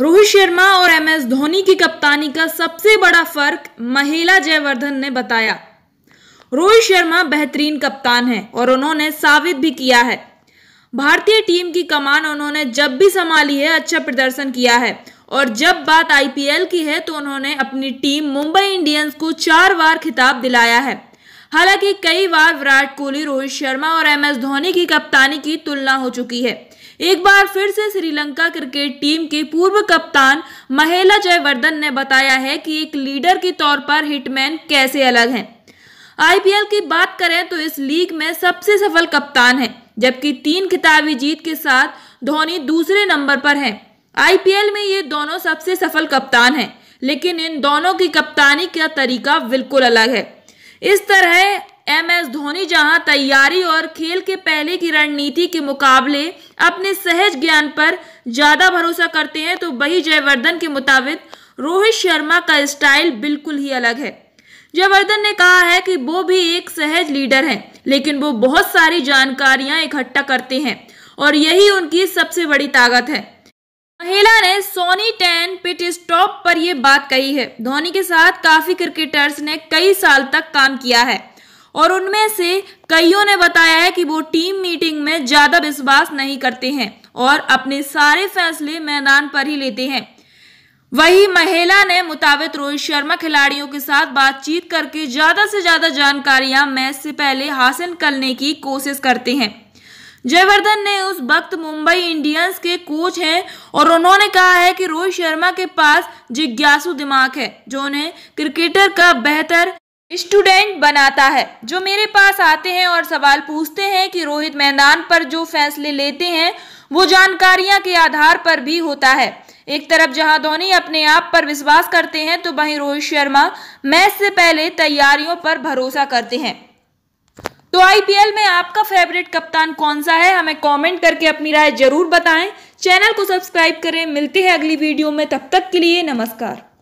रोहित शर्मा और M S Dhoni की कप्तानी का सबसे बड़ा फर्क महिला जयवर्धन ने बताया रोहित शर्मा बेहतरीन कप्तान है और उन्होंने साबित भी किया है भारतीय टीम की कमान उन्होंने जब भी संभाली है अच्छा प्रदर्शन किया है और जब बात आईपीएल की है तो उन्होंने अपनी टीम मुंबई इंडियंस को चार बार खिताब दिलाया है हालांकि कई बार विराट कोहली रोहित शर्मा और एम एस धोनी की कप्तानी की तुलना हो चुकी है एक बार फिर से श्रीलंका क्रिकेट टीम के पूर्व कप्तान महेला जयवर्धन ने बताया है कि एक लीडर के तौर पर हिटमैन कैसे अलग हैं आईपीएल की बात करें तो इस लीग में सबसे सफल कप्तान है जबकि तीन खिताबी जीत के साथ धोनी दूसरे नंबर पर हैं आईपीएल में ये दोनों सबसे सफल कप्तान हैं लेकिन इन दोनों की कप्तानी का तरीका बिल्कुल अलग है इस तरह एम एस धोनी जहां तैयारी और खेल के पहले की रणनीति के मुकाबले अपने सहज ज्ञान पर ज़्यादा भरोसा करते हैं तो वही जयवर्धन के मुताबिक रोहित शर्मा का स्टाइल बिल्कुल ही अलग है जयवर्धन ने कहा है कि वो भी एक सहज लीडर हैं लेकिन वो बहुत सारी जानकारियां इकट्ठा करते हैं और यही उनकी सबसे बड़ी ताकत है महिला ने सोनी टैन पिट स्टॉप पर यह बात कही है धोनी के साथ काफी क्रिकेटर्स ने कई साल तक काम किया है और उनमें से कईयों ने बताया है कि वो टीम मीटिंग में ज़्यादा विश्वास नहीं करते हैं और अपने सारे फैसले मैदान पर ही लेते हैं वही महिला ने मुताबिक रोहित शर्मा खिलाड़ियों के साथ बातचीत करके ज़्यादा से ज़्यादा जानकारियां मैच से पहले हासिल करने की कोशिश करते हैं जयवर्धन ने उस वक्त मुंबई इंडियंस के कोच हैं और उन्होंने कहा है कि रोहित शर्मा के पास जिज्ञासु दिमाग है जो उन्हें क्रिकेटर का बेहतर स्टूडेंट बनाता है जो मेरे पास आते हैं और सवाल पूछते हैं कि रोहित मैदान पर जो फैसले लेते हैं वो जानकारियां के आधार पर भी होता है एक तरफ जहां धोनी अपने आप पर विश्वास करते हैं तो वहीं रोहित शर्मा मैच से पहले तैयारियों पर भरोसा करते हैं तो आईपीएल में आपका फेवरेट कप्तान कौन सा है हमें कॉमेंट करके अपनी राय जरूर बताएं चैनल को सब्सक्राइब करें मिलते हैं अगली वीडियो में तब तक के लिए नमस्कार